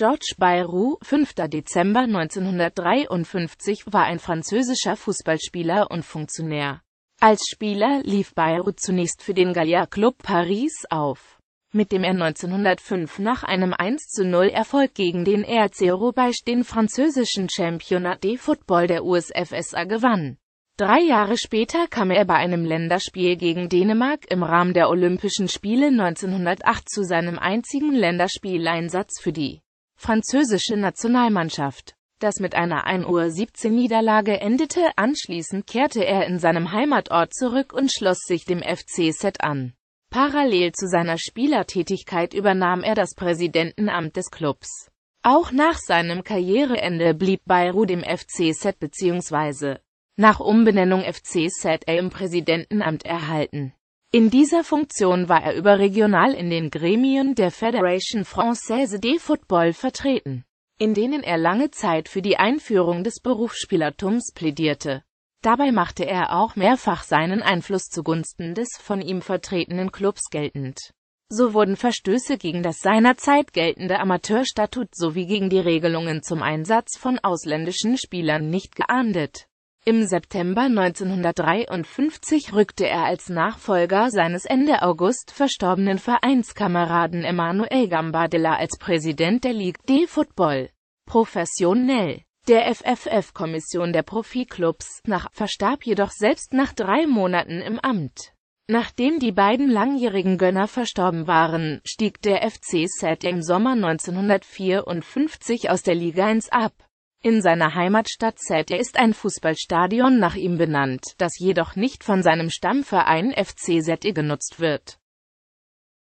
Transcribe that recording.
George Bayrou, 5. Dezember 1953, war ein französischer Fußballspieler und Funktionär. Als Spieler lief Bayrou zunächst für den Gallier Club Paris auf, mit dem er 1905 nach einem 1 0 Erfolg gegen den RC Roubaix den französischen Championnat de Football der USFSA gewann. Drei Jahre später kam er bei einem Länderspiel gegen Dänemark im Rahmen der Olympischen Spiele 1908 zu seinem einzigen Länderspieleinsatz für die französische Nationalmannschaft. Das mit einer 1:17 Uhr Niederlage endete, anschließend kehrte er in seinem Heimatort zurück und schloss sich dem FC Set an. Parallel zu seiner Spielertätigkeit übernahm er das Präsidentenamt des Clubs. Auch nach seinem Karriereende blieb Bayrou dem FC Set bzw. nach Umbenennung FC Set im Präsidentenamt erhalten. In dieser Funktion war er überregional in den Gremien der Fédération Française de Football vertreten, in denen er lange Zeit für die Einführung des Berufsspielertums plädierte. Dabei machte er auch mehrfach seinen Einfluss zugunsten des von ihm vertretenen Clubs geltend. So wurden Verstöße gegen das seinerzeit geltende Amateurstatut sowie gegen die Regelungen zum Einsatz von ausländischen Spielern nicht geahndet. Im September 1953 rückte er als Nachfolger seines Ende August verstorbenen Vereinskameraden Emanuel Gambardella als Präsident der Ligue de Football professionell der FFF-Kommission der Profiklubs nach, verstarb jedoch selbst nach drei Monaten im Amt. Nachdem die beiden langjährigen Gönner verstorben waren, stieg der FC Set im Sommer 1954 aus der Liga 1 ab. In seiner Heimatstadt Zäte ist ein Fußballstadion nach ihm benannt, das jedoch nicht von seinem Stammverein FC Zette genutzt wird.